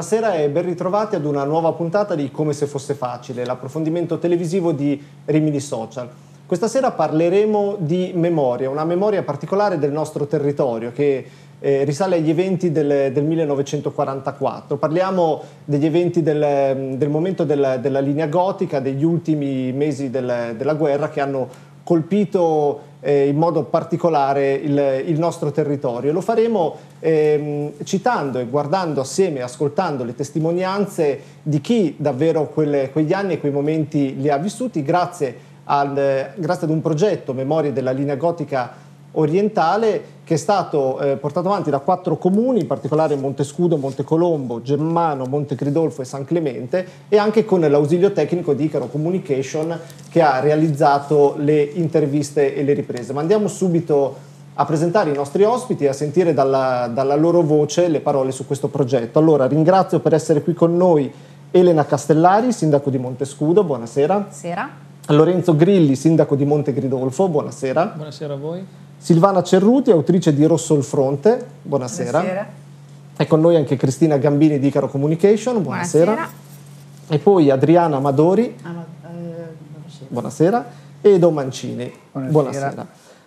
buonasera e ben ritrovati ad una nuova puntata di Come se fosse facile, l'approfondimento televisivo di Rimini Social. Questa sera parleremo di memoria, una memoria particolare del nostro territorio che eh, risale agli eventi del, del, 1944. Parliamo degli eventi del, del momento del, della linea gotica, degli ultimi mesi della guerra che hanno colpito eh, in modo particolare il, il, nostro territorio. Lo faremo ehm, citando e guardando assieme, ascoltando le testimonianze di chi davvero quelle, quegli anni e quei momenti li ha vissuti grazie, al, grazie ad un progetto Memorie della linea gotica orientale che è stato eh, portato avanti da quattro comuni, in particolare Montescudo, Montecolombo, Germano, Montecridolfo e San Clemente, e anche con l'ausilio tecnico di Icaro Communication che ha realizzato le interviste e le riprese. Ma andiamo subito a presentare i nostri ospiti e a sentire dalla, dalla loro voce le parole su questo progetto. Allora, ringrazio per essere qui con noi Elena Castellari, sindaco di Montescudo, buonasera. Buonasera. Lorenzo Grilli, sindaco di Montegridolfo, buonasera. Buonasera a voi. Silvana Cerruti, autrice di Rosso il Fronte, buonasera. buonasera. È con noi anche Cristina Gambini di Caro Communication, buonasera. buonasera. E poi Adriana Amadori, Ama- ah, eh, buonasera. buonasera. E Edo Mancini, buonasera.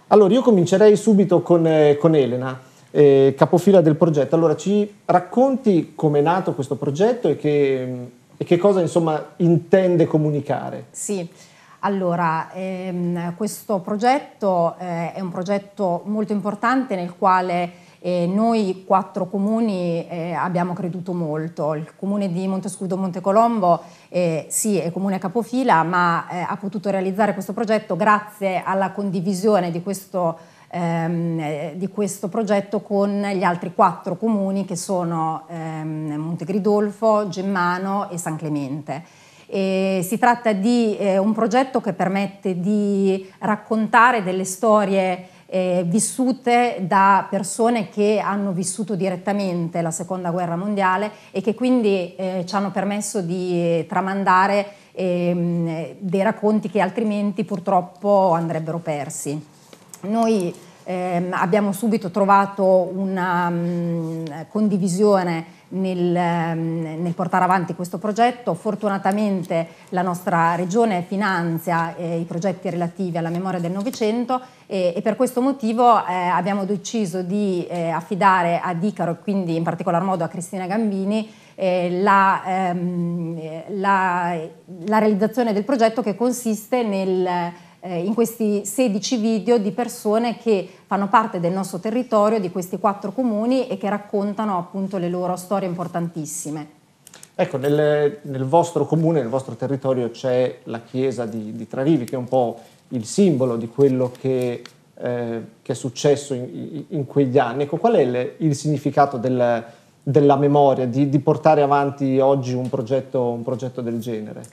Allora, io comincerei subito con, eh, con Elena, eh, capofila del progetto. Allora, ci racconti com'è nato questo progetto e che, e che cosa, insomma, intende comunicare? Sì. Allora, ehm, questo progetto eh, è un progetto molto importante nel quale eh, noi quattro comuni eh, abbiamo creduto molto. Il comune di Montescudo Montecolombo eh, sì, è comune capofila, ma eh, ha potuto realizzare questo progetto grazie alla condivisione di questo, ehm, eh, di questo progetto con gli altri quattro comuni che sono ehm, Montegridolfo, Gemmano e San Clemente. E si tratta di eh, un progetto che permette di raccontare delle storie eh, vissute da persone che hanno vissuto direttamente la seconda guerra mondiale e che quindi eh, ci hanno permesso di tramandare ehm, dei racconti che altrimenti purtroppo andrebbero persi. Noi ehm, abbiamo subito trovato una mh, mm, condivisione nel, ehm, nel, portare avanti questo progetto. Fortunatamente la nostra regione finanzia eh, i progetti relativi alla memoria del Novecento e, e, per questo motivo eh, abbiamo deciso di eh, affidare a Dicaro e quindi in particolar modo a Cristina Gambini eh, la, ehm, eh, la, la realizzazione del progetto che consiste nel eh, in questi 16 video di persone che fanno parte del nostro territorio, di questi quattro comuni e che raccontano appunto le loro storie importantissime. Ecco, nel, nel vostro comune, nel vostro territorio c'è la chiesa di, di Travivi che è un po' il simbolo di quello che eh, che è successo in, in quegli anni. Ecco, qual è il, il significato del, della memoria, di, di, portare avanti oggi un progetto, un progetto del genere?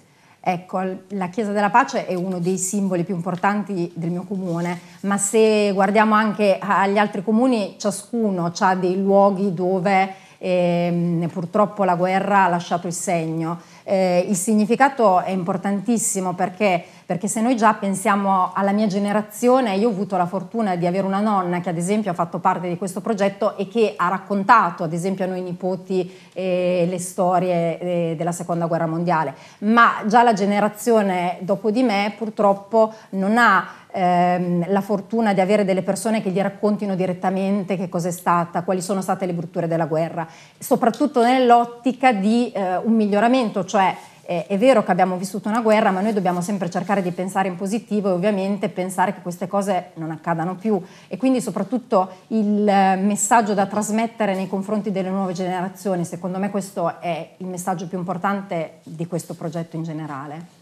Ecco, la Chiesa della Pace è uno dei simboli più importanti del mio comune, ma se guardiamo anche agli altri comuni, ciascuno ha dei luoghi dove ehm, purtroppo la guerra ha lasciato il segno. Eh, il significato è importantissimo perché, perché, se noi già pensiamo alla mia generazione, io ho avuto la fortuna di avere una nonna che ad esempio ha fatto parte di questo progetto e che ha raccontato ad esempio a noi nipoti eh, le storie eh, della seconda guerra mondiale, ma già la generazione dopo di me purtroppo non ha ehm, la fortuna di avere delle persone che gli raccontino direttamente che cos'è stata, quali sono state le brutture della guerra, soprattutto nell'ottica di eh, un miglioramento, cioè eh, è vero che abbiamo vissuto una guerra, ma noi dobbiamo sempre cercare di pensare in positivo e ovviamente pensare che queste cose non accadano più e quindi soprattutto il eh, messaggio da trasmettere nei confronti delle nuove generazioni, secondo me questo è il messaggio più importante di questo progetto in generale.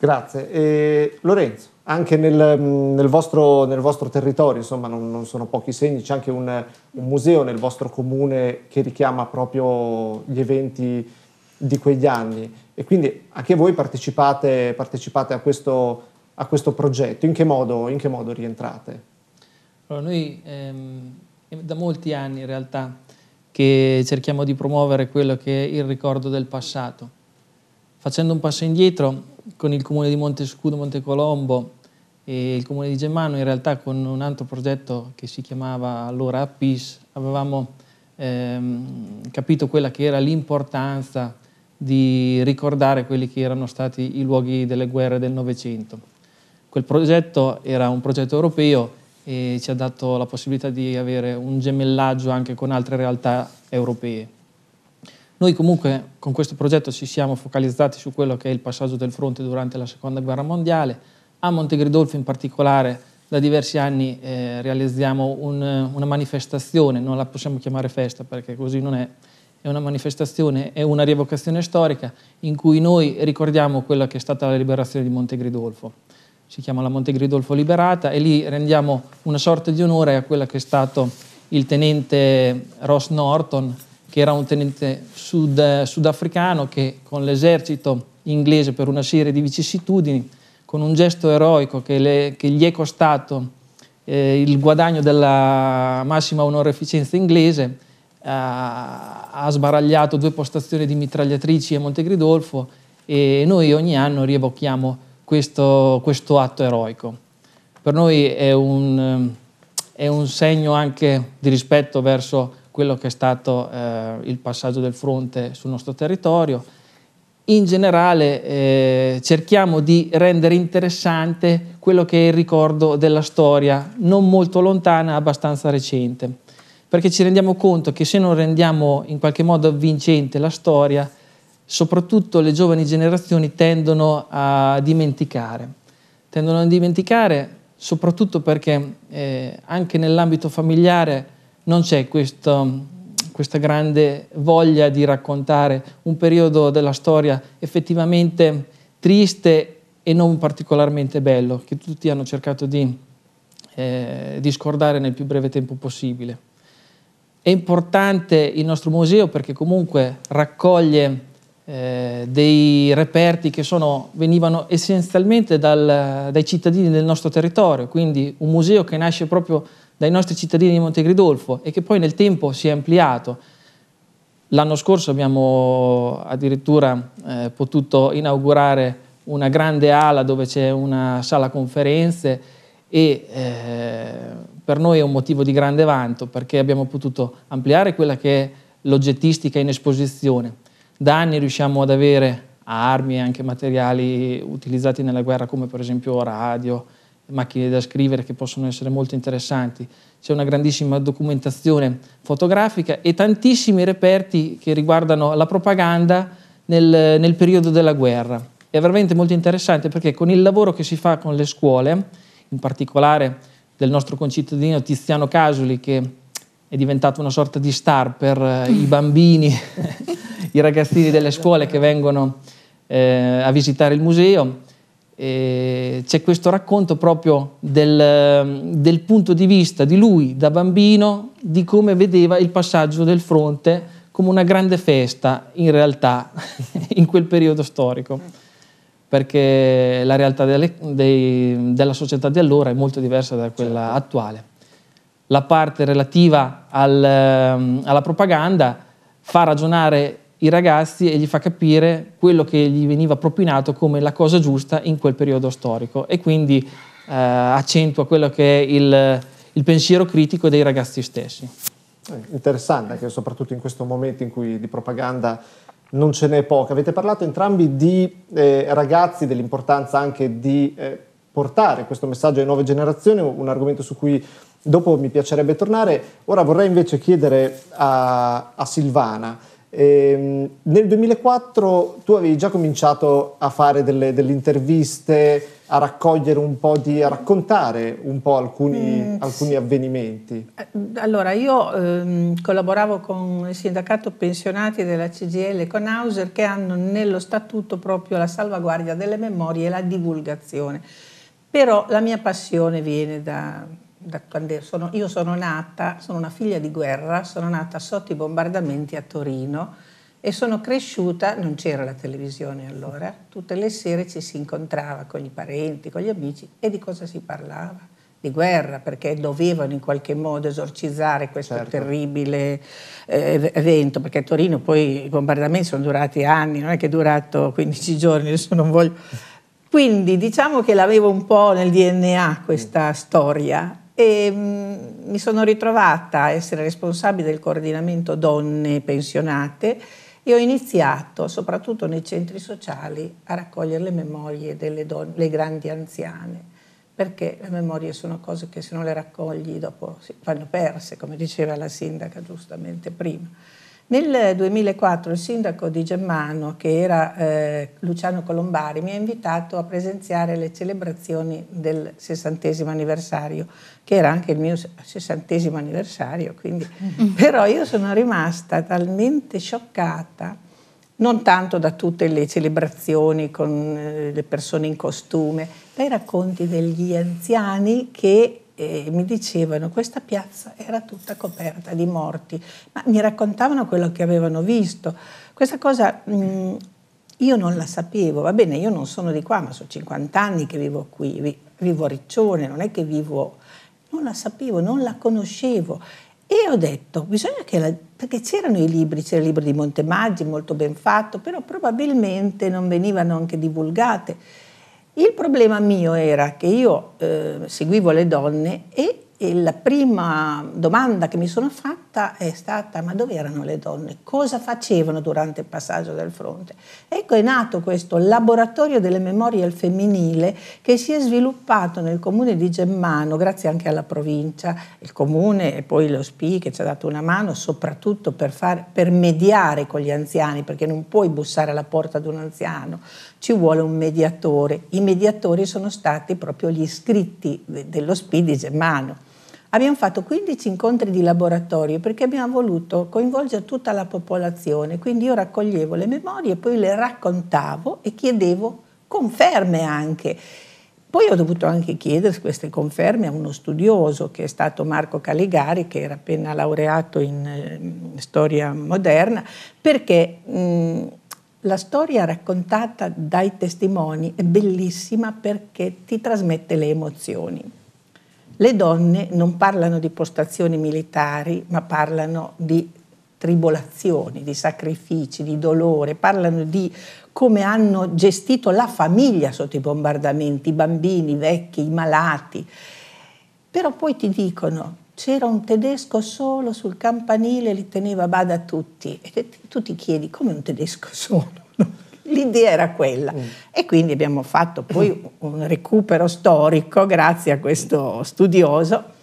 Grazie. E Lorenzo anche nel, mm, nel, vostro, nel vostro, territorio, insomma non, non, sono pochi segni, c'è anche un, un museo nel vostro comune che richiama proprio gli eventi di quegli anni e quindi anche voi partecipate, partecipate a, questo, a, questo, progetto, in che modo, in che modo rientrate? Allora, noi ehm, da molti anni in realtà che cerchiamo di promuovere quello che è il ricordo del passato. Facendo un passo indietro con il comune di Montescudo, Montecolombo e il comune di Gemmano in realtà con un altro progetto che si chiamava allora Peace avevamo ehm, capito quella che era l'importanza di ricordare quelli che erano stati i luoghi delle guerre del Novecento. Quel progetto era un progetto europeo e ci ha dato la possibilità di avere un gemellaggio anche con altre realtà europee. Noi comunque con questo progetto ci siamo focalizzati su quello che è il passaggio del fronte durante la Seconda Guerra Mondiale, a Montegridolfo in particolare da diversi anni eh, realizziamo un, una manifestazione, non la possiamo chiamare festa perché così non è, è una manifestazione, è una rievocazione storica in cui noi ricordiamo quella che è stata la liberazione di Montegridolfo. Si chiama la Montegridolfo Liberata e lì rendiamo una sorta di onore a quella che è stato il tenente Ross Norton, che era un tenente sud, sudafricano che con l'esercito inglese per una serie di vicissitudini con un gesto eroico che, le, che gli è costato eh, il guadagno della massima onorificenza inglese, eh, ha sbaragliato due postazioni di mitragliatrici a Montegridolfo e noi ogni anno rievochiamo questo, questo atto eroico. Per noi è un, è un, segno anche di rispetto verso quello che è stato eh, il passaggio del fronte sul nostro territorio, in generale eh, cerchiamo di rendere interessante quello che è il ricordo della storia non molto lontana, abbastanza recente, perché ci rendiamo conto che se non rendiamo in qualche modo avvincente la storia, soprattutto le giovani generazioni tendono a dimenticare. Tendono a dimenticare soprattutto perché eh, anche nell'ambito familiare non c'è questo questa grande voglia di raccontare un periodo della storia effettivamente triste e non particolarmente bello, che tutti hanno cercato di eh, discordare nel più breve tempo possibile. È importante il nostro museo perché comunque raccoglie eh, dei reperti che sono, venivano essenzialmente dal, dai cittadini del nostro territorio, quindi un museo che nasce proprio dai nostri cittadini di Montegridolfo e che poi nel tempo si è ampliato. L'anno scorso abbiamo addirittura eh, potuto inaugurare una grande ala dove c'è una sala conferenze e eh, per noi è un motivo di grande vanto perché abbiamo potuto ampliare quella che è l'oggettistica in esposizione. Da anni riusciamo ad avere armi e anche materiali utilizzati nella guerra come per esempio radio, macchine da scrivere che possono essere molto interessanti, c'è una grandissima documentazione fotografica e tantissimi reperti che riguardano la propaganda nel, nel periodo della guerra. È veramente molto interessante perché con il lavoro che si fa con le scuole, in particolare del nostro concittadino Tiziano Casuli che è diventato una sorta di star per eh, i bambini, i ragazzini delle scuole che vengono eh, a visitare il museo, eh, c'è questo racconto proprio del, del, punto di vista di lui da bambino, di come vedeva il passaggio del fronte come una grande festa in realtà in quel periodo storico, perché la realtà delle, dei, della società di allora è molto diversa da quella certo. attuale. La parte relativa al, ehm, alla propaganda fa ragionare i ragazzi e gli fa capire quello che gli veniva propinato come la cosa giusta in quel periodo storico e quindi eh, accentua quello che è il, il pensiero critico dei ragazzi stessi. Interessante anche soprattutto in questo momento in cui di propaganda non ce n'è poca. Avete parlato entrambi di eh, ragazzi, dell'importanza anche di eh, portare questo messaggio alle nuove generazioni, un argomento su cui dopo mi piacerebbe tornare. Ora vorrei invece chiedere a, a Silvana e ehm, nel 2004 tu avevi già cominciato a fare delle, delle interviste, a raccogliere un po' di, a raccontare un po' alcuni, mm, alcuni avvenimenti. Eh, allora, io ehm, collaboravo con il sindacato pensionati della CGL e con Hauser che hanno nello statuto proprio la salvaguardia delle memorie e la divulgazione. Però la mia passione viene da, da quando sono, io sono nata, sono una figlia di guerra, sono nata sotto i bombardamenti a Torino e sono cresciuta, non c'era la televisione allora, tutte le sere ci si incontrava con i parenti, con gli amici e di cosa si parlava? Di guerra, perché dovevano in qualche modo esorcizzare questo certo. terribile eh, evento, perché a Torino poi i bombardamenti sono durati anni, non è che è durato 15 giorni, adesso non voglio... Quindi diciamo che l'avevo un po' nel DNA questa mm. storia e mm, mi sono ritrovata a essere responsabile del coordinamento donne pensionate e ho iniziato, soprattutto nei centri sociali, a raccogliere le memorie delle donne, le grandi anziane perché le memorie sono cose che se non le raccogli dopo si vanno perse, come diceva la sindaca giustamente prima. Nel 2004 il sindaco di Gemmano, che era eh, Luciano Colombari, mi ha invitato a presenziare le celebrazioni del sessantesimo anniversario, che era anche il mio sessantesimo anniversario, quindi. Mm. però io sono rimasta talmente scioccata, non tanto da tutte le celebrazioni con eh, le persone in costume, dai racconti degli anziani che e mi dicevano questa piazza era tutta coperta di morti, ma mi raccontavano quello che avevano visto. Questa cosa mh, mm, io non la sapevo, va bene, io non sono di qua, ma sono 50 anni che vivo qui, vivo a Riccione, non è che vivo... Non la sapevo, non la conoscevo. E ho detto, bisogna che la, perché c'erano i libri, c'era il libro di Montemaggi, molto ben fatto, però probabilmente non venivano anche divulgate. Il problema mio era che io eh, seguivo le donne e, e, la prima domanda che mi sono fatta è stata ma dove erano le donne? Cosa facevano durante il passaggio del fronte? Ecco è nato questo laboratorio delle memorie al femminile che si è sviluppato nel comune di Gemmano grazie anche alla provincia, il comune e poi lo SPI che ci ha dato una mano soprattutto per, far, per mediare con gli anziani perché non puoi bussare alla porta di un anziano ci vuole un mediatore. I mediatori sono stati proprio gli iscritti dello SPI di Germano. Abbiamo fatto 15 incontri di laboratorio perché abbiamo voluto coinvolgere tutta la popolazione, quindi io raccoglievo le memorie, poi le raccontavo e chiedevo conferme anche. Poi ho dovuto anche chiedere queste conferme a uno studioso che è stato Marco Caligari, che era appena laureato in eh, storia moderna, perché mh, la storia raccontata dai testimoni è bellissima perché ti trasmette le emozioni. Le donne non parlano di postazioni militari, ma parlano di tribolazioni, di sacrifici, di dolore, parlano di come hanno gestito la famiglia sotto i bombardamenti, i bambini, i vecchi, i malati. Però poi ti dicono c'era un tedesco solo sul campanile, li teneva a bada tutti. E tu ti chiedi come un tedesco solo? L'idea era quella. Mm. E quindi abbiamo fatto poi un recupero storico grazie a questo studioso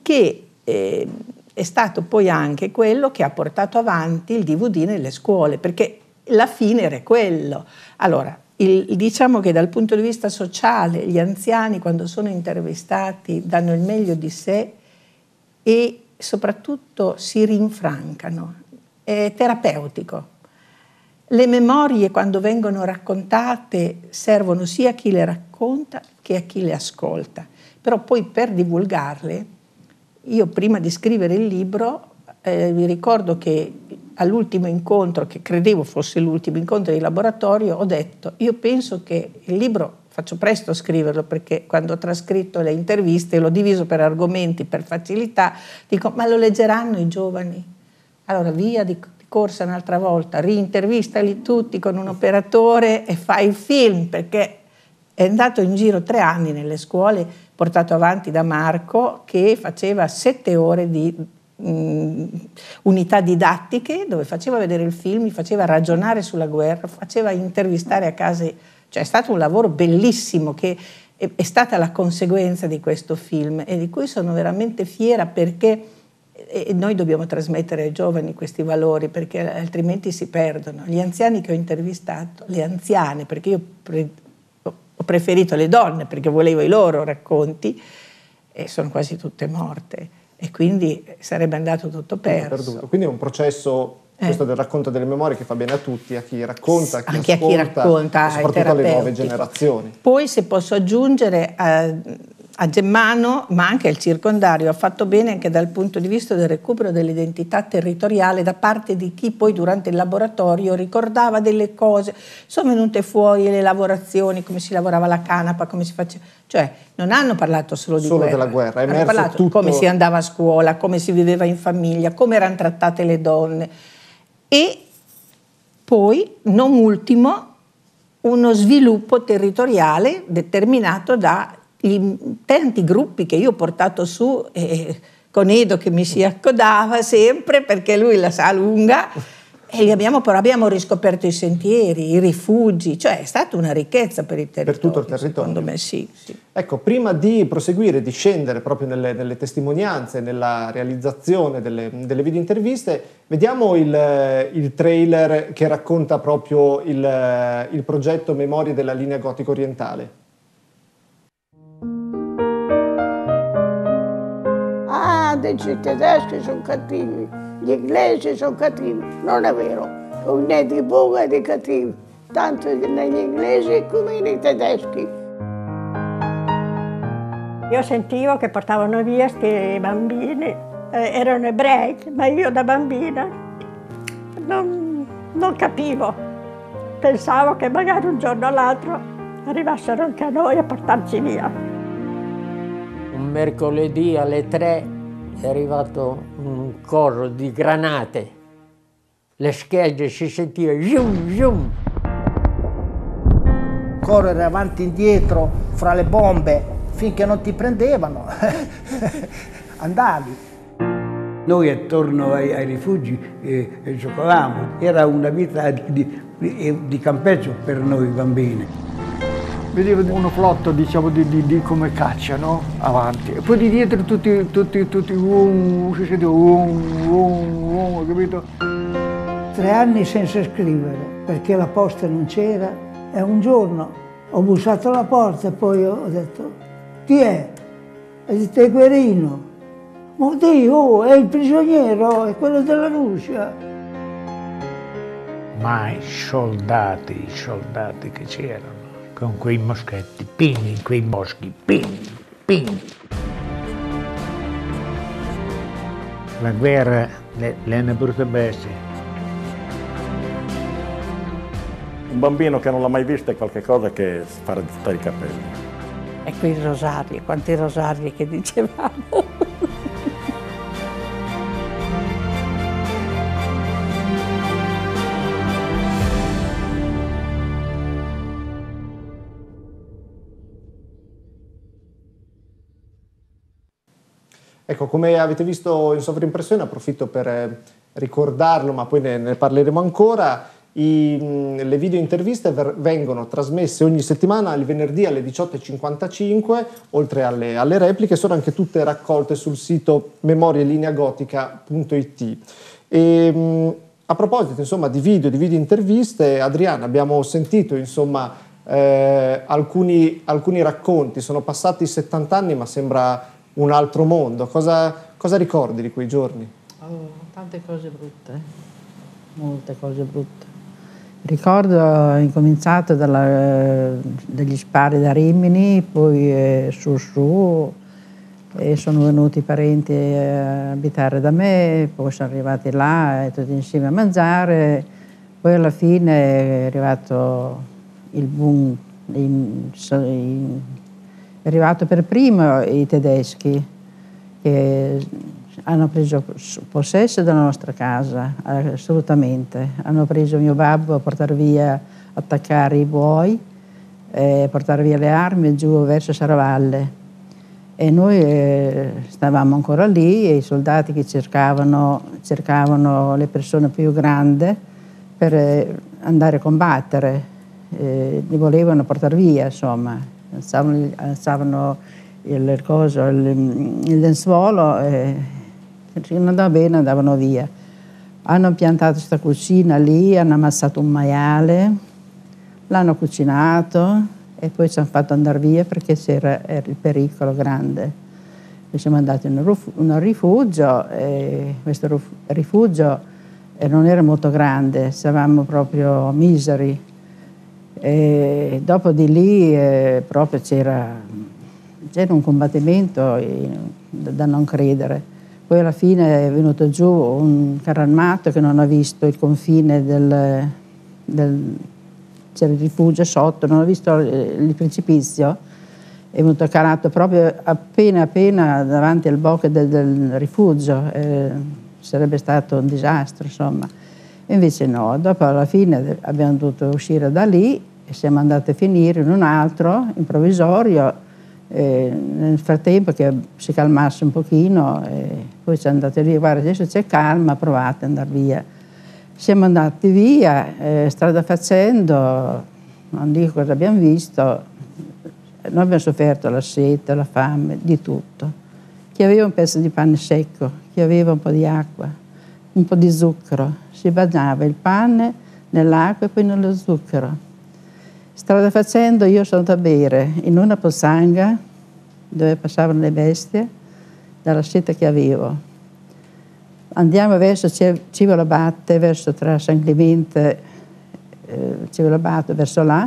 che eh, è stato poi anche quello che ha portato avanti il DVD nelle scuole, perché la fine era quello. Allora, il, diciamo che dal punto di vista sociale gli anziani quando sono intervistati danno il meglio di sé e soprattutto si rinfrancano. È terapeutico. Le memorie, quando vengono raccontate, servono sia a chi le racconta che a chi le ascolta. Però poi per divulgarle, io prima di scrivere il libro, eh, vi ricordo che all'ultimo incontro, che credevo fosse l'ultimo incontro di laboratorio, ho detto, io penso che il libro faccio presto a scriverlo perché quando ho trascritto le interviste l'ho diviso per argomenti, per facilità, dico ma lo leggeranno i giovani? Allora via di, di corsa un'altra volta, riintervistali tutti con un operatore e fai il film perché è andato in giro tre anni nelle scuole portato avanti da Marco che faceva sette ore di mm, unità didattiche dove faceva vedere il film, faceva ragionare sulla guerra, faceva intervistare a case cioè è stato un lavoro bellissimo che è, è stata la conseguenza di questo film e di cui sono veramente fiera perché noi dobbiamo trasmettere ai giovani questi valori perché altrimenti si perdono. Gli anziani che ho intervistato, le anziane, perché io pre- ho preferito le donne perché volevo i loro racconti, e sono quasi tutte morte e quindi sarebbe andato tutto perso. Quindi è un processo eh. Questo del racconto delle memorie che fa bene a tutti, a chi racconta, a chi Anche ascolta, a chi racconta, soprattutto alle nuove generazioni. Poi se posso aggiungere... Eh, a Gemmano, ma anche al circondario, ha fatto bene anche dal punto di vista del recupero dell'identità territoriale da parte di chi poi durante il laboratorio ricordava delle cose, sono venute fuori le lavorazioni, come si lavorava la canapa, come si faceva, cioè non hanno parlato solo di solo guerra, della guerra, hanno parlato tutto... come si andava a scuola, come si viveva in famiglia, come erano trattate le donne e poi, non ultimo, uno sviluppo territoriale determinato dagli tanti gruppi che io ho portato su, eh, con Edo che mi si accodava sempre perché lui la sa lunga e abbiamo, però abbiamo riscoperto i sentieri, i rifugi, cioè è stata una ricchezza per il territorio. Per tutto il territorio. Secondo me sì. sì. Ecco, prima di proseguire, di scendere proprio nelle, nelle testimonianze, nella realizzazione delle, delle videointerviste, vediamo il, il, trailer che racconta proprio il, il progetto Memorie della linea gotico orientale. Ah, dei tedeschi sono cattivi gli inglesi sono cattivi, non è vero, sono né di buga di cattivi, tanto negli inglesi come nei tedeschi. Io sentivo che portavano via questi bambini, eh, erano ebrei, ma io da bambina non, non capivo. Pensavo che magari un giorno o l'altro arrivassero anche a noi a portarci via. Un mercoledì alle tre è arrivato un coro di granate, le schegge si sentiva zoom zoom. Correre avanti e indietro fra le bombe finché non ti prendevano, andavi. Noi attorno ai, ai rifugi eh, eh giocavamo, era una vita di, di, eh, di campeggio per noi bambini vedevo uno flotto diciamo di, di, di come cacciano avanti e poi di dietro tutti tutti tutti um, um, um, um, capito? Tre anni senza scrivere perché la posta non c'era e un giorno ho bussato alla porta e poi ho detto chi è? E detto è Guerino. Ma Dio, oh, è il prigioniero, è quello della Russia ma i soldati, i soldati che c'erano, con quei moschetti, ping in quei moschi, ping, ping. La guerra le, le è una brutta bestia. Un bambino che non l'ha mai vista è qualcosa che fa stare i capelli. E quei rosari, quanti rosari che dicevamo. Ecco, come avete visto in sovrimpressione, approfitto per eh, ricordarlo, ma poi ne, ne parleremo ancora. I, le video interviste vengono trasmesse ogni settimana il venerdì alle 18.55, oltre alle, alle repliche, sono anche tutte raccolte sul sito memorielineagotica.it. E, a proposito insomma, di video, di video interviste, Adriana, abbiamo sentito insomma, eh, alcuni, alcuni racconti, sono passati 70 anni ma sembra un altro mondo. Cosa, cosa ricordi di quei giorni? Oh, tante cose brutte, molte cose brutte. Ricordo eh, incominciato dalla, eh, dagli spari da Rimini, poi eh, su su, e sono venuti i parenti eh, a abitare da me, poi sono arrivati là e tutti insieme a mangiare, poi alla fine è arrivato il boom, i, i, è arrivato per primo i tedeschi che hanno preso possesso della nostra casa, assolutamente. Hanno preso mio babbo a portare via, attaccare i buoi, eh, portare via le armi giù verso Saravalle. E noi eh, stavamo ancora lì e i soldati che cercavano, cercavano le persone più grandi per eh, andare a combattere, eh, li volevano portare via, insomma alzavano, alzavano eh, il, coso, il, il lenzuolo e se non andava bene andavano via. Hanno piantato questa cucina lì, hanno ammassato un maiale, l'hanno cucinato e poi ci hanno fatto andare via perché c'era il pericolo grande. Ci siamo andati in un rifugio e questo rifugio eh, non era molto grande, eravamo proprio miseri, e dopo di lì eh, proprio c'era, c'era, un combattimento in, da non credere. Poi alla fine è venuto giù un carro armato che non ha visto il confine del, del c'era il rifugio sotto, non ha visto il precipizio, è venuto calato proprio appena appena davanti al bocche del, del rifugio, eh, sarebbe stato un disastro insomma. Invece no, dopo alla fine abbiamo dovuto uscire da lì siamo andate a finire in un altro, in provvisorio, eh, nel frattempo che si calmasse un pochino, eh, poi ci andate via, guarda adesso c'è calma, provate ad andare via. Siamo andati via, eh, strada facendo, non dico cosa abbiamo visto, noi abbiamo sofferto la sete, la fame, di tutto. Chi aveva un pezzo di pane secco, chi aveva un po' di acqua, un po' di zucchero, si bagnava il pane nell'acqua e poi nello zucchero Strada facendo io sono andata a bere in una pozzanga dove passavano le bestie dalla seta che avevo. Andiamo verso Civolabatte, verso tra San Clemente eh, Civolabatte, verso là.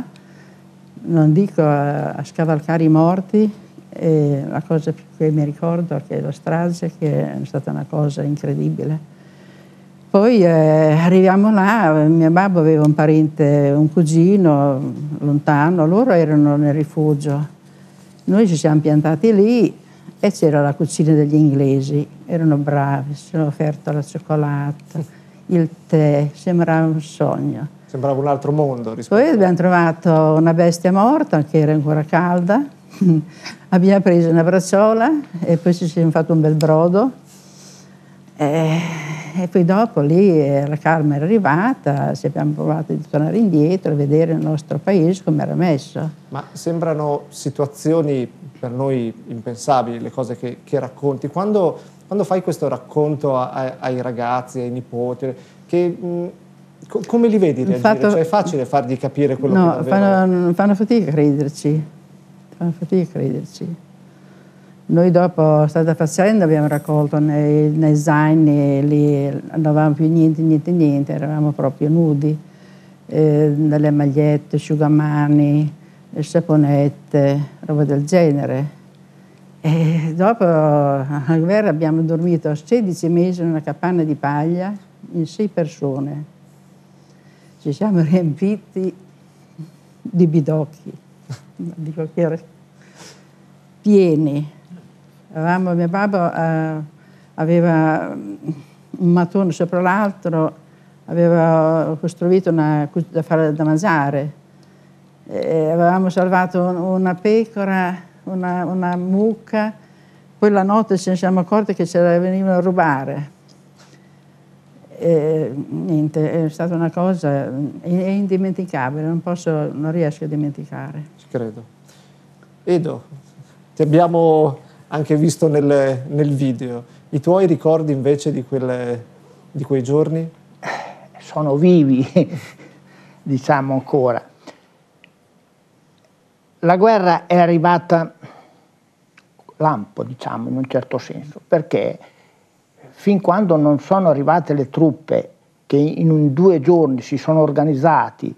Non dico a, a scavalcare i morti, eh, la cosa che mi ricordo è che la strage che è stata una cosa incredibile poi eh, arriviamo là, mio babbo aveva un parente, un cugino lontano, loro erano nel rifugio. Noi ci siamo piantati lì e c'era la cucina degli inglesi, erano bravi, ci hanno offerto la cioccolata, il tè, sembrava un sogno. Sembrava un altro mondo. Poi abbiamo trovato una bestia morta che era ancora calda, abbiamo preso una bracciola e poi ci siamo fatto un bel brodo e, eh, e poi dopo lì eh, la calma era arrivata, si abbiamo provato di tornare indietro e vedere il nostro paese come era messo. Ma sembrano situazioni per noi impensabili le cose che, che racconti. Quando, quando, fai questo racconto a, a, ai ragazzi, ai nipoti, che, mh, come li vedi reagire? Fatto, cioè, è facile fargli capire quello no, che davvero... fanno, fanno fatica a crederci, fanno fatica a crederci. Noi dopo stata facendo abbiamo raccolto nei, nei zaini, lì non avevamo più niente, niente, niente, eravamo proprio nudi, eh, delle magliette, asciugamani, saponette, roba del genere. E dopo la guerra abbiamo dormito 16 mesi in una capanna di paglia in sei persone. Ci siamo riempiti di bidocchi, di pieni Avevamo, mio babbo eh, aveva mm, un mattone sopra l'altro, aveva costruito una, da fare da mangiare. E avevamo salvato una pecora, una, una mucca, poi la notte ci siamo accorti che ce la venivano a rubare. E, niente, è stata una cosa indimenticabile, non, posso, non riesco a dimenticare. Ci credo. Edo, ti abbiamo anche visto nel, nel video. I tuoi ricordi invece di, quelle, di quei giorni? Eh, sono vivi, diciamo ancora. La guerra è arrivata lampo, diciamo, in un certo senso, perché fin quando non sono arrivate le truppe che in due giorni si sono organizzati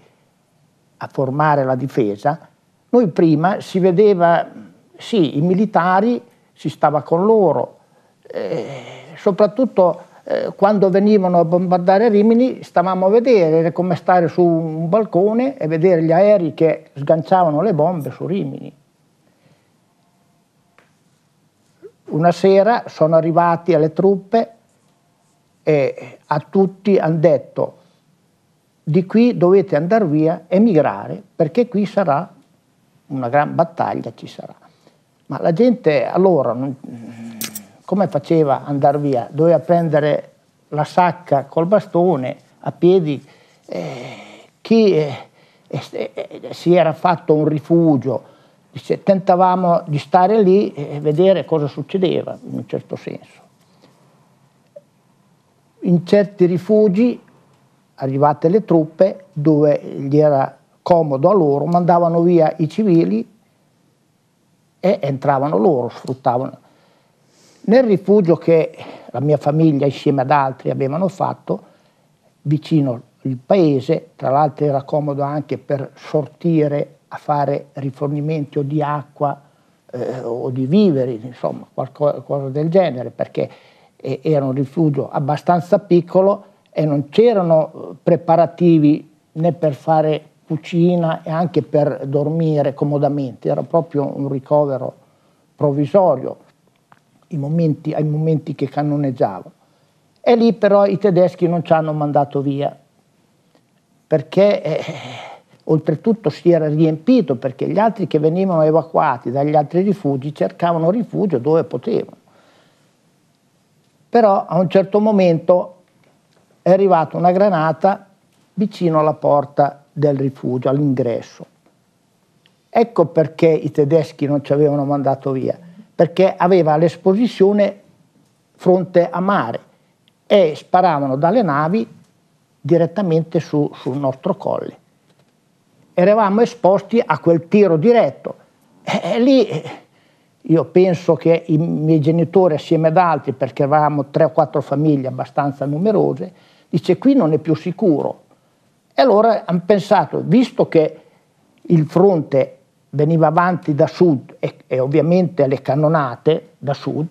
a formare la difesa, noi prima si vedeva, sì, i militari si stava con loro, e soprattutto eh, quando venivano a bombardare Rimini stavamo a vedere, era come stare su un balcone e vedere gli aerei che sganciavano le bombe su Rimini. Una sera sono arrivati alle truppe e a tutti hanno detto di qui dovete andare via, emigrare, perché qui sarà una gran battaglia, ci sarà. Ma la gente allora, non, come faceva ad andare via? Doveva prendere la sacca col bastone a piedi. Eh, chi eh, eh, eh, si era fatto un rifugio, Dice, tentavamo di stare lì e vedere cosa succedeva, in un certo senso. In certi rifugi, arrivate le truppe, dove gli era comodo a loro, mandavano via i civili e entravano loro, sfruttavano. Nel rifugio che la mia famiglia insieme ad altri avevano fatto, vicino il paese, tra l'altro era comodo anche per sortire a fare rifornimento di acqua eh, o di viveri, insomma qualcosa del genere, perché eh, era un rifugio abbastanza piccolo e non c'erano eh, preparativi né per fare cucina e anche per dormire comodamente, era proprio un ricovero provvisorio ai momenti, ai momenti che cannoneggiavano. E lì però i tedeschi non ci hanno mandato via, perché eh, oltretutto si era riempito, perché gli altri che venivano evacuati dagli altri rifugi cercavano rifugio dove potevano. Però a un certo momento è arrivata una granata vicino alla porta del rifugio, all'ingresso. Ecco perché i tedeschi non ci avevano mandato via, perché aveva l'esposizione fronte a mare e sparavano dalle navi direttamente su, sul nostro colle. Eravamo esposti a quel tiro diretto e, e lì io penso che i miei genitori assieme ad altri, perché eravamo tre o quattro famiglie abbastanza numerose, dice qui non è più sicuro, e allora hanno pensato, visto che il fronte veniva avanti da sud e, e ovviamente le cannonate da sud,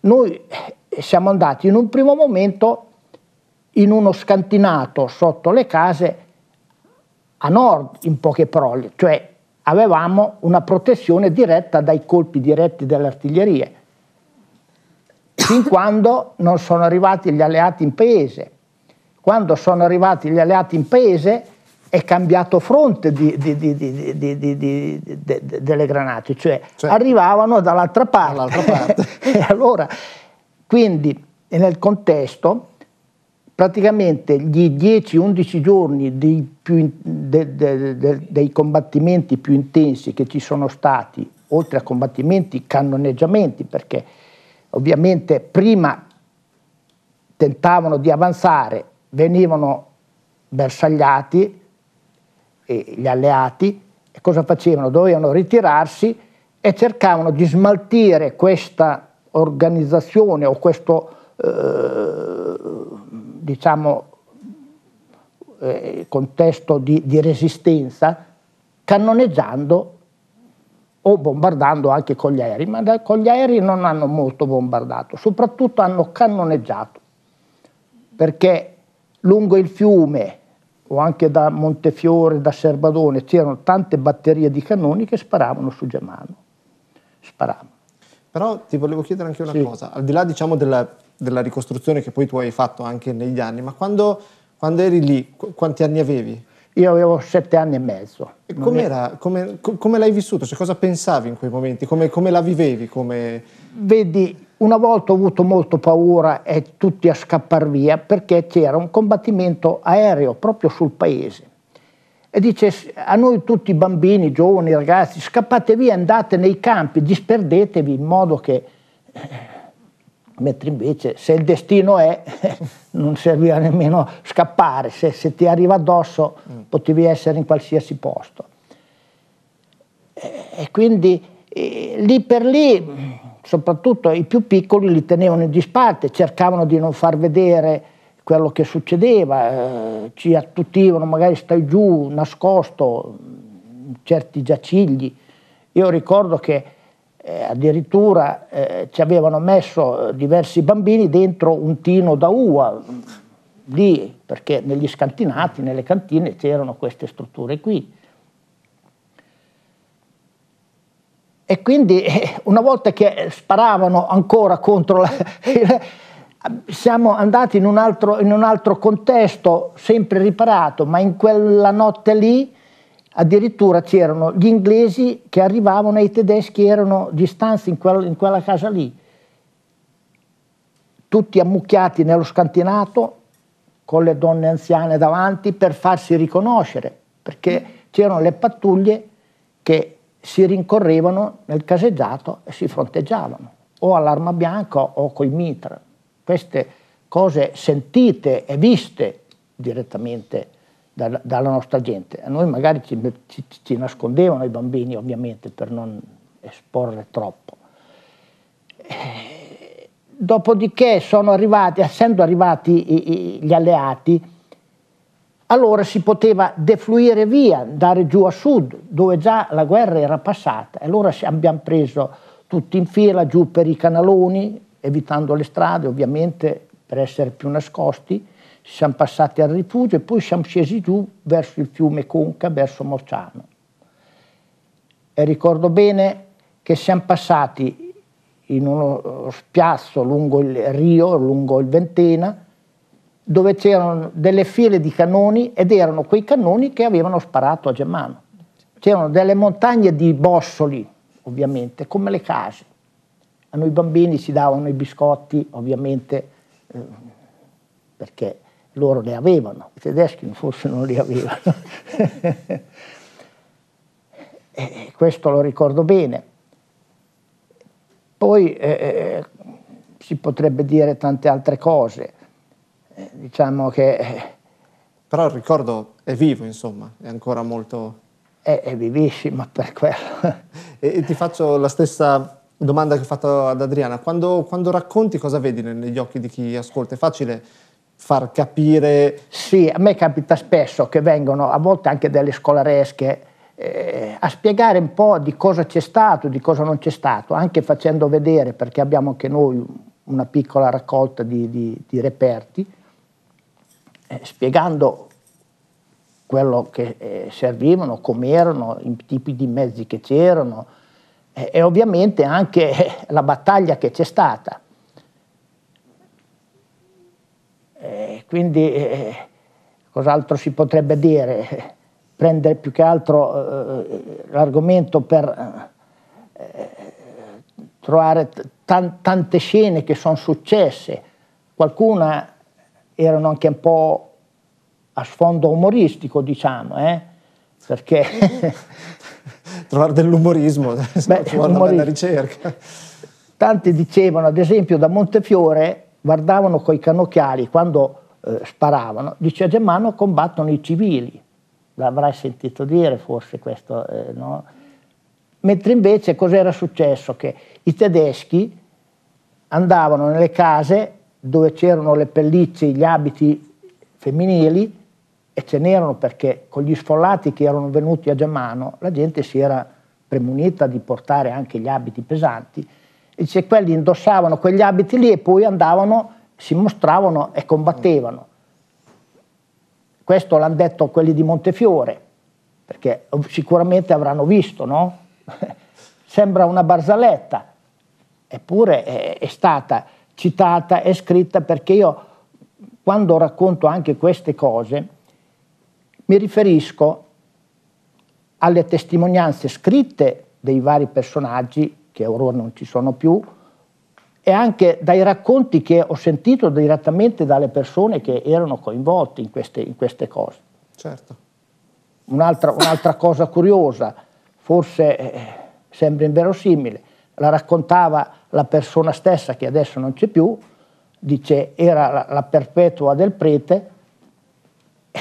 noi eh, siamo andati in un primo momento in uno scantinato sotto le case a nord, in poche parole, cioè avevamo una protezione diretta dai colpi diretti dell'artiglieria, fin quando non sono arrivati gli alleati in paese. Quando sono arrivati gli alleati in paese è cambiato fronte di, di, di, delle granate, cioè, cioè arrivavano dall'altra parte. Dall'altra parte. e allora, quindi nel contesto praticamente gli 10-11 giorni dei, più, de, de, de, dei, combattimenti più intensi che ci sono stati, oltre a combattimenti, cannoneggiamenti, perché ovviamente prima tentavano di avanzare venivano bersagliati gli alleati e cosa facevano? Dovevano ritirarsi e cercavano di smaltire questa organizzazione o questo eh, diciamo, eh, contesto di, di resistenza cannoneggiando o bombardando anche con gli aerei, ma con gli aerei non hanno molto bombardato, soprattutto hanno cannoneggiato, perché lungo il fiume o anche da Montefiore, da Serbadone, c'erano tante batterie di cannoni che sparavano su Germano. Sparavano. Però ti volevo chiedere anche una sì. cosa, al di là diciamo, della, della, ricostruzione che poi tu hai fatto anche negli anni, ma quando, quando eri lì, qu- quanti anni avevi? Io avevo sette anni e mezzo. Com'era, come, come, l'hai vissuto? Cioè, cosa pensavi in quei momenti? Come, come la vivevi? Come... Vedi, una volta ho avuto molto paura e tutti a scappar via perché c'era un combattimento aereo proprio sul paese. E dice a noi tutti bambini, giovani, ragazzi, scappate via, andate nei campi, disperdetevi in modo che mentre invece se il destino è non serviva nemmeno scappare, se, se ti arriva addosso mm. potevi essere in qualsiasi posto. E, e quindi e, lì per lì, soprattutto i più piccoli li tenevano in disparte, cercavano di non far vedere quello che succedeva, eh, ci attutivano, magari stai giù, nascosto, in certi giacigli. Io ricordo che eh, addirittura eh, ci avevano messo eh, diversi bambini dentro un tino da uva, lì, perché negli scantinati, nelle cantine c'erano queste strutture qui. E quindi eh, una volta che sparavano ancora contro la... siamo andati in un, altro, in un altro contesto, sempre riparato, ma in quella notte lì addirittura c'erano gli inglesi che arrivavano e i tedeschi erano distanti in, quel, in quella casa lì, tutti ammucchiati nello scantinato con le donne anziane davanti per farsi riconoscere, perché c'erano le pattuglie che si rincorrevano nel caseggiato e si fronteggiavano, o all'arma bianca o coi mitra. Queste cose sentite e viste direttamente dalla nostra gente. A noi magari ci, ci, ci, nascondevano i bambini ovviamente per non esporre troppo. Eh, dopodiché sono arrivati, essendo arrivati gli alleati, allora si poteva defluire via, andare giù a sud, dove già la guerra era passata. E allora abbiamo preso tutti in fila giù per i canaloni, evitando le strade ovviamente per essere più nascosti, siamo passati al rifugio e poi siamo scesi giù verso il fiume Conca, verso Mociano. E ricordo bene che siamo passati in uno spiazzo lungo il Rio, lungo il Ventena, dove c'erano delle file di cannoni ed erano quei cannoni che avevano sparato a Germano. C'erano delle montagne di bossoli, ovviamente, come le case. A noi bambini si davano i biscotti, ovviamente, eh, perché loro le avevano, i tedeschi forse non le avevano. questo lo ricordo bene. Poi eh, eh, si potrebbe dire tante altre cose, eh, diciamo che... Eh, Però il ricordo è vivo, insomma, è ancora molto... È, è vivissimo per quello. e, e ti faccio la stessa domanda che ho fatto ad Adriana. Quando, quando racconti cosa vedi negli occhi di chi ascolta? È facile far capire... Sì, a me capita spesso che vengono a volte anche delle scolaresche eh, a spiegare un po' di cosa c'è stato, di cosa non c'è stato, anche facendo vedere, perché abbiamo anche noi una piccola raccolta di, di, di reperti, eh, spiegando quello che eh, servivano, com'erano, i tipi di mezzi che c'erano eh, e ovviamente anche la battaglia che c'è stata. Eh, quindi eh, cos'altro si potrebbe dire? Prendere più che altro eh, l'argomento per eh, trovare t- tante scene che sono successe, qualcuna erano anche un po' a sfondo umoristico, diciamo, eh? perché... Trovare dell'umorismo, Beh, ci vuole una bella ricerca. Tanti dicevano, ad esempio, da Montefiore guardavano coi cannocchiali quando eh, sparavano, a Germano combattono i civili, l'avrai sentito dire forse questo, eh, no? Mentre invece cos'era successo? Che i tedeschi andavano nelle case dove c'erano le pellicce, gli abiti femminili e ce n'erano perché con gli sfollati che erano venuti a Germano la gente si era premunita di portare anche gli abiti pesanti Dice, quelli indossavano quegli abiti lì e poi andavano, si mostravano e combattevano. Questo l'hanno detto quelli di Montefiore, perché sicuramente avranno visto, no? Sembra una barzelletta, eppure è, è stata citata e scritta perché io quando racconto anche queste cose mi riferisco alle testimonianze scritte dei vari personaggi che a non ci sono più, e anche dai racconti che ho sentito direttamente dalle persone che erano coinvolte in queste, in queste cose. Certo. Un'altra, un'altra cosa curiosa, forse eh, sembra inverosimile, la raccontava la persona stessa che adesso non c'è più, dice era la, la perpetua del prete, eh,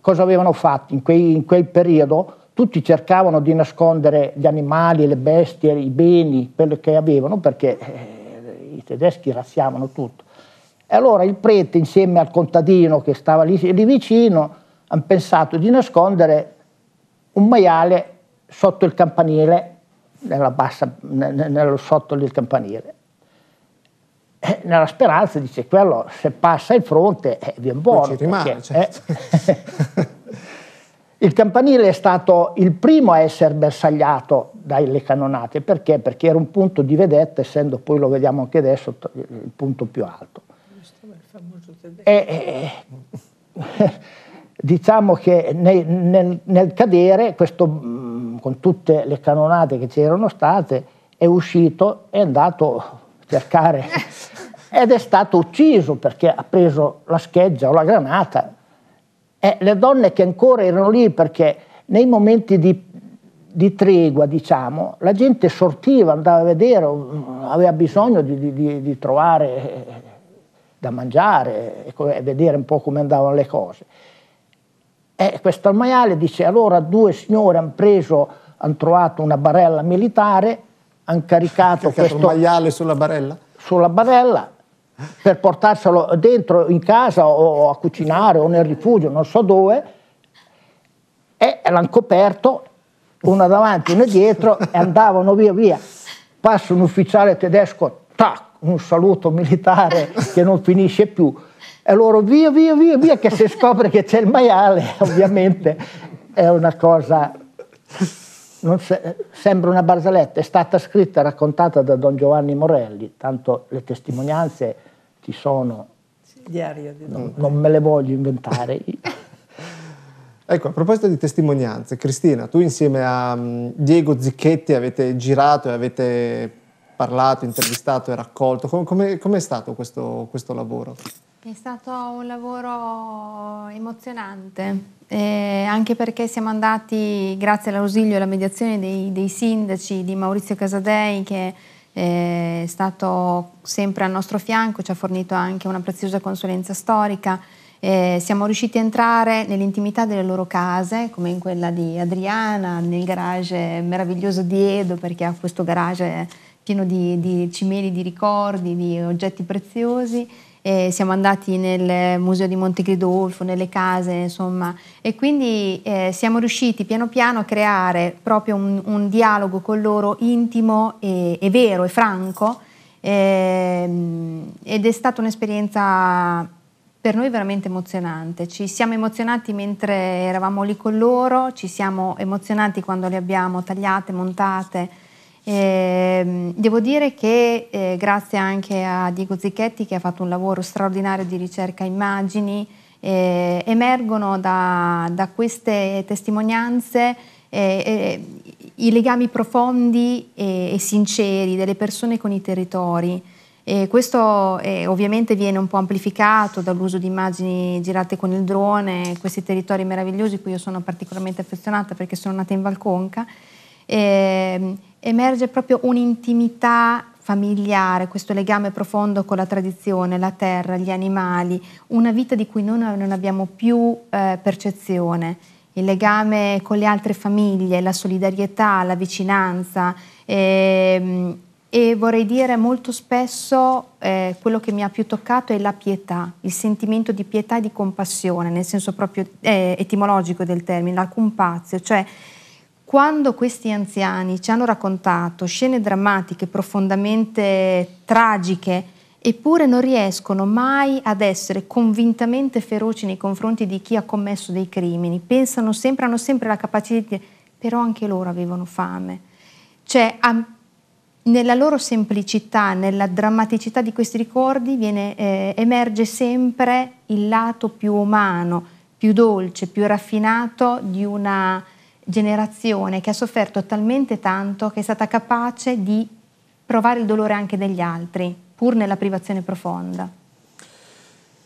cosa avevano fatto in, quei, in quel periodo? Tutti cercavano di nascondere gli animali, le bestie, i beni, quello che avevano, perché eh, i tedeschi razziavano tutto. E allora il prete, insieme al contadino che stava lì, lì vicino, hanno pensato di nascondere un maiale sotto il campanile, nella bassa, nello sotto il campanile. Eh, nella speranza dice quello se passa il fronte eh, viene buono. Ci rimane, perché, certo. eh, Il campanile è stato il primo a essere bersagliato dalle cannonate, perché? Perché era un punto di vedetta, essendo poi, lo vediamo anche adesso, il punto più alto. E, eh, diciamo che nel, nel, nel cadere, questo, con tutte le cannonate che c'erano state, è uscito, è andato a cercare ed è stato ucciso perché ha preso la scheggia o la granata eh, le donne che ancora erano lì perché nei momenti di, di tregua, diciamo, la gente sortiva, andava a vedere, mm, aveva bisogno di, di, di trovare eh, da mangiare e vedere un po' come andavano le cose. E questo maiale dice allora due signore hanno preso, hanno trovato una barella militare, hanno caricato, caricato questo... maiale sulla barella? Sulla barella, per portarselo dentro in casa o a cucinare o nel rifugio, non so dove, e l'hanno coperto, una davanti, una dietro, e andavano via via. Passa un ufficiale tedesco, tac, un saluto militare che non finisce più, e loro via via via via, che se scopre che c'è il maiale, ovviamente è una cosa... Se, sembra una barzelletta, è stata scritta e raccontata da Don Giovanni Morelli, tanto le testimonianze ci sono, diario, non, non me le voglio inventare. Ecco, a proposito di testimonianze, Cristina, tu insieme a mm, Diego Zicchetti avete girato e avete parlato, intervistato e raccolto. Come, è stato questo, questo, lavoro? È stato un lavoro emozionante, eh, anche perché siamo andati, grazie all'ausilio e alla mediazione dei, dei sindaci di Maurizio Casadei, che è stato sempre al nostro fianco, ci ha fornito anche una preziosa consulenza storica. Eh, siamo riusciti a entrare nell'intimità delle loro case, come in quella di Adriana, nel garage meraviglioso di Edo, perché ha questo garage pieno di, di cimeli, di ricordi, di oggetti preziosi eh, siamo andati nel museo di Monte Gridolfo, nelle case, insomma, e quindi eh, siamo riusciti piano piano a creare proprio un, un dialogo con loro intimo e, e vero e franco eh, ed è stata un'esperienza per noi veramente emozionante. Ci siamo emozionati mentre eravamo lì con loro, ci siamo emozionati quando le abbiamo tagliate, montate eh, devo dire che eh, grazie anche a Diego Zicchetti che ha fatto un lavoro straordinario di ricerca immagini, eh, emergono da, da, queste testimonianze eh, eh, i legami profondi e, e, sinceri delle persone con i territori. E questo eh, ovviamente viene un po' amplificato dall'uso di immagini girate con il drone, questi territori meravigliosi cui io sono particolarmente affezionata perché sono nata in Valconca. Eh, emerge proprio un'intimità familiare, questo legame profondo con la tradizione, la terra, gli animali, una vita di cui noi non abbiamo più eh, percezione. Il legame con le altre famiglie, la solidarietà, la vicinanza e, ehm, e vorrei dire molto spesso eh, quello che mi ha più toccato è la pietà, il sentimento di pietà e di compassione, nel senso proprio eh, etimologico del termine, la compazio, cioè quando questi anziani ci hanno raccontato scene drammatiche, profondamente tragiche, eppure non riescono mai ad essere convintamente feroci nei confronti di chi ha commesso dei crimini, pensano sempre, hanno sempre la capacità di dire, però anche loro avevano fame. Cioè, a, nella loro semplicità, nella drammaticità di questi ricordi viene, eh, emerge sempre il lato più umano, più dolce, più raffinato di una generazione che ha sofferto talmente tanto che è stata capace di provare il dolore anche degli altri, pur nella privazione profonda.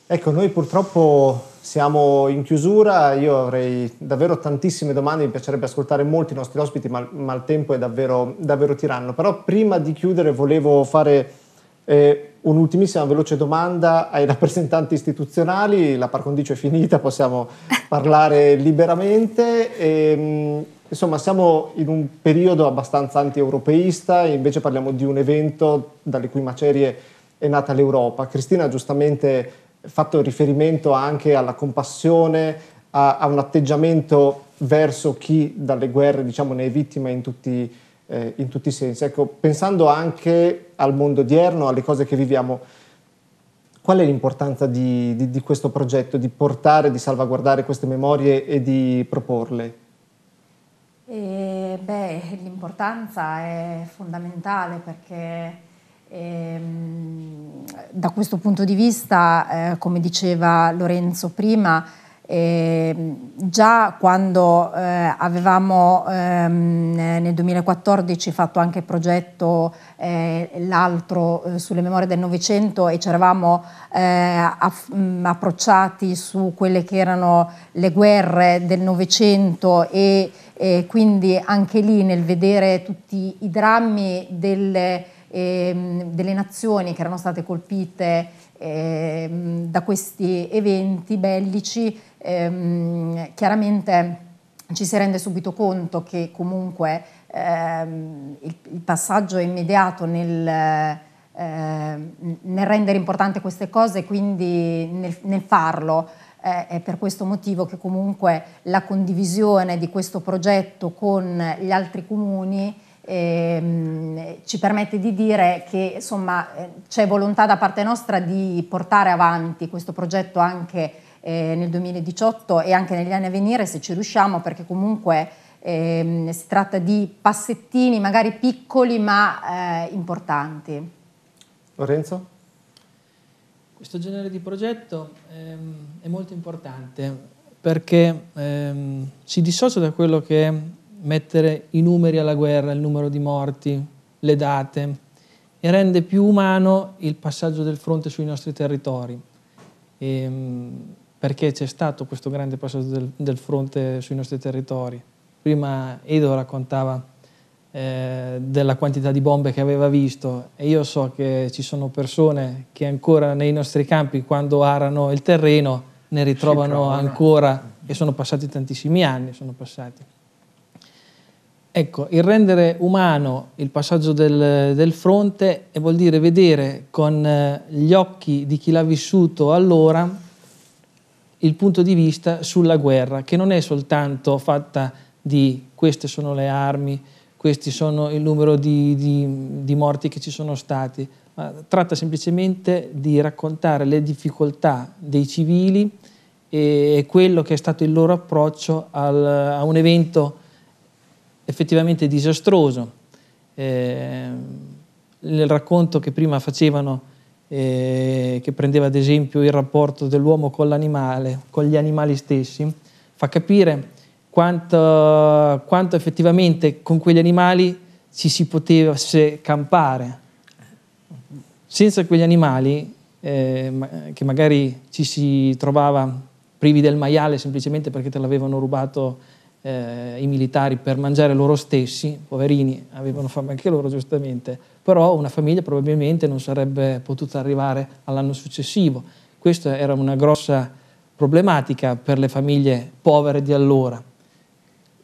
Ecco, noi purtroppo siamo in chiusura, io avrei davvero tantissime domande, mi piacerebbe ascoltare molti nostri ospiti, ma, ma il tempo è davvero, davvero tiranno. Però prima di chiudere volevo fare eh, un'ultimissima veloce domanda ai rappresentanti istituzionali, la par condicio è finita, possiamo parlare liberamente. E, ehm, insomma, siamo in un periodo abbastanza anti-europeista, invece parliamo di un evento dalle cui macerie è nata l'Europa. Cristina ha giustamente fatto riferimento anche alla compassione, a, a un atteggiamento verso chi dalle guerre diciamo, ne è vittima in tutti i eh, in tutti i sensi. Ecco, pensando anche al mondo odierno, alle cose che viviamo, qual è l'importanza di, di, di questo progetto, di portare, di salvaguardare queste memorie e di proporle? E, eh, beh, l'importanza è fondamentale perché ehm, da questo punto di vista, eh, come diceva Lorenzo prima, e ehm, già quando eh, avevamo ehm, nel 2014 fatto anche il progetto eh, l'altro eh, sulle memorie del Novecento e ci eravamo eh, aff- mm, approcciati su quelle che erano le guerre del Novecento e, e quindi anche lì nel vedere tutti i drammi delle, ehm, delle nazioni che erano state colpite ehm, da questi eventi bellici ehm, chiaramente ci si rende subito conto che comunque ehm, il, il, passaggio è immediato nel, eh, nel rendere importanti queste cose e quindi nel, nel farlo. Eh, è per questo motivo che comunque la condivisione di questo progetto con gli altri comuni ehm, ci permette di dire che insomma eh, c'è volontà da parte nostra di portare avanti questo progetto anche eh, nel 2018 e anche negli anni a venire se ci riusciamo perché comunque ehm, si tratta di passettini magari piccoli ma eh, importanti. Lorenzo? Questo genere di progetto ehm, è molto importante perché ehm, si dissocia da quello che è mettere i numeri alla guerra, il numero di morti, le date, e rende più umano il passaggio del fronte sui nostri territori. E, ehm, perché c'è stato questo grande passaggio del, del fronte sui nostri territori. Prima Edo raccontava eh, della quantità di bombe che aveva visto e io so che ci sono persone che ancora nei nostri campi quando arano il terreno ne ritrovano ancora e sono passati tantissimi anni, sono passati. Ecco, il rendere umano il passaggio del, del fronte vuol dire vedere con eh, gli occhi di chi l'ha vissuto allora il punto di vista sulla guerra, che non è soltanto fatta di queste sono le armi, questi sono il numero di, di, di morti che ci sono stati, ma tratta semplicemente di raccontare le difficoltà dei civili e quello che è stato il loro approccio al, a un evento effettivamente disastroso. Eh, il racconto che prima facevano eh, che prendeva ad esempio il rapporto dell'uomo con l'animale, con gli animali stessi, fa capire quanto, quanto effettivamente con quegli animali ci si potesse campare. Senza quegli animali, eh, che magari ci si trovava privi del maiale semplicemente perché te l'avevano rubato eh, i militari per mangiare loro stessi, poverini, avevano fame anche loro giustamente, però una famiglia probabilmente non sarebbe potuta arrivare all'anno successivo. Questa era una grossa problematica per le famiglie povere di allora.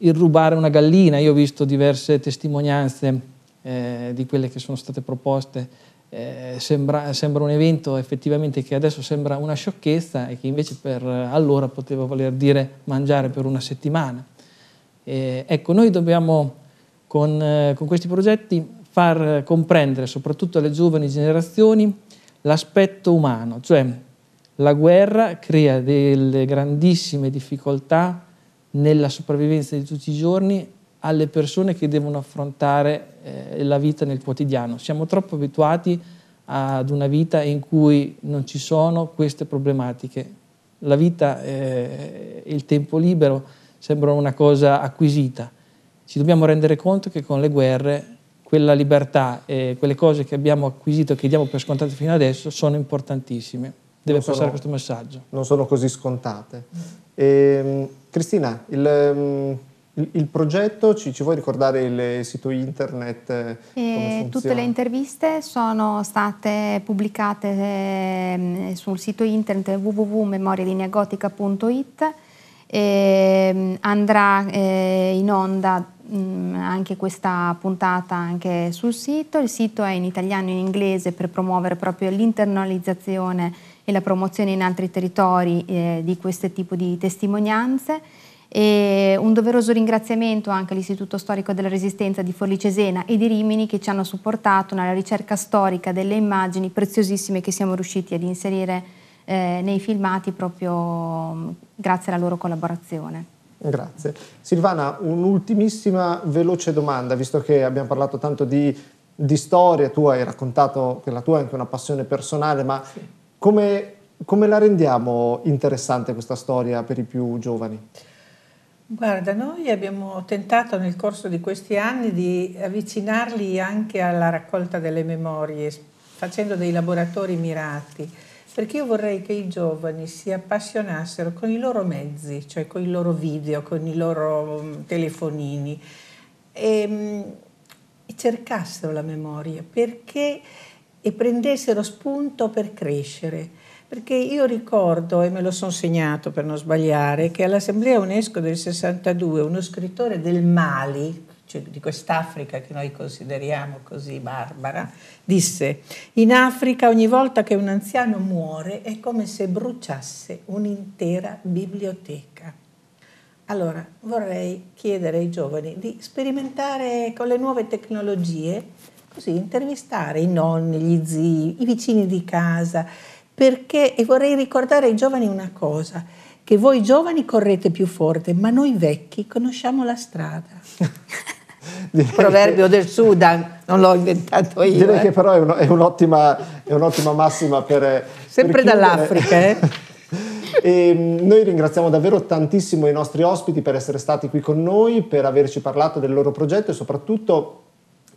Il rubare una gallina, io ho visto diverse testimonianze eh, di quelle che sono state proposte, eh, sembra, sembra un evento effettivamente che adesso sembra una sciocchezza e che invece per allora poteva voler dire mangiare per una settimana. Eh, ecco, noi dobbiamo con, eh, con, questi progetti far comprendere soprattutto alle giovani generazioni l'aspetto umano, cioè la guerra crea delle grandissime difficoltà nella sopravvivenza di tutti i giorni alle persone che devono affrontare eh, la vita nel quotidiano. Siamo troppo abituati ad una vita in cui non ci sono queste problematiche. La vita e eh, il tempo libero sembra una cosa acquisita. Ci dobbiamo rendere conto che con le guerre quella libertà e quelle cose che abbiamo acquisito, e che diamo per scontate fino adesso, sono importantissime. Deve non passare sono, questo messaggio. Non sono così scontate. E, ehm, Cristina, il, ehm, il, il progetto, ci, ci, vuoi ricordare il sito internet? Eh, eh, tutte le interviste sono state pubblicate ehm, sul sito internet www.memorialineagotica.it eh, andrà eh, in onda mh, mm, anche questa puntata anche sul sito, il sito è in italiano e in inglese per promuovere proprio l'internalizzazione e la promozione in altri territori eh, di questo tipo di testimonianze. E un doveroso ringraziamento anche all'Istituto Storico della Resistenza di Forlì Cesena e di Rimini che ci hanno supportato nella ricerca storica delle immagini preziosissime che siamo riusciti ad inserire eh, nei filmati proprio mm, grazie alla loro collaborazione. Grazie. Silvana, un'ultimissima veloce domanda, visto che abbiamo parlato tanto di, di storia, tu hai raccontato che la tua è anche una passione personale, ma sì. come, come la rendiamo interessante questa storia per i più giovani? Guarda, noi abbiamo tentato nel corso di questi anni di avvicinarli anche alla raccolta delle memorie, facendo dei laboratori mirati perché io vorrei che i giovani si appassionassero con i loro mezzi, cioè con i loro video, con i loro mm, telefonini e, e mm, cercassero la memoria perché, e prendessero spunto per crescere. Perché io ricordo, e me lo sono segnato per non sbagliare, che all'Assemblea UNESCO del 62 uno scrittore del Mali, cioè di quest'Africa che noi consideriamo così barbara, disse, in Africa ogni volta che un anziano muore è come se bruciasse un'intera biblioteca. Allora, vorrei chiedere ai giovani di sperimentare con le nuove tecnologie, così intervistare i nonni, gli zii, i vicini di casa, perché, e vorrei ricordare ai giovani una cosa, che voi giovani correte più forte, ma noi vecchi conosciamo la strada. Direi Proverbio che, del Sudan, ah, non l'ho inventato io. Direi eh. che però è, un, è, un'ottima, è, un'ottima, massima per... Eh, sempre per dall'Africa, eh? E ehm, noi ringraziamo davvero tantissimo i nostri ospiti per essere stati qui con noi, per averci parlato del loro progetto e soprattutto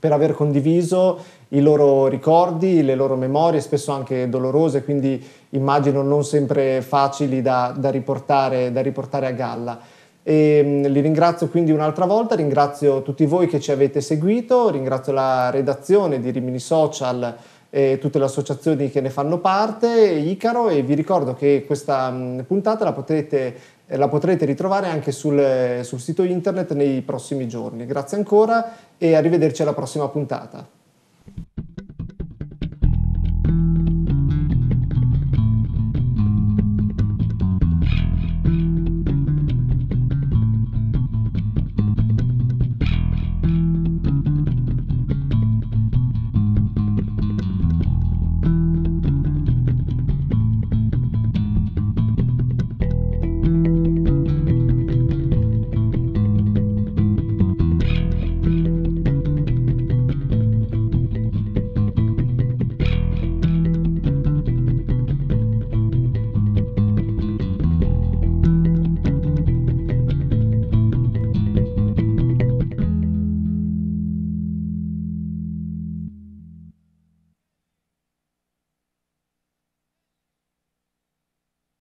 per aver condiviso i loro ricordi, le loro memorie, spesso anche dolorose, quindi immagino non sempre facili da, da, riportare, da riportare a galla. E mm, li ringrazio quindi un'altra volta, ringrazio tutti voi che ci avete seguito, ringrazio la redazione di Rimini Social e tutte le associazioni che ne fanno parte, Icaro e vi ricordo che questa mm, puntata la, potete, eh, la potrete ritrovare anche sul, sul sito internet nei prossimi giorni. Grazie ancora e arrivederci alla prossima puntata.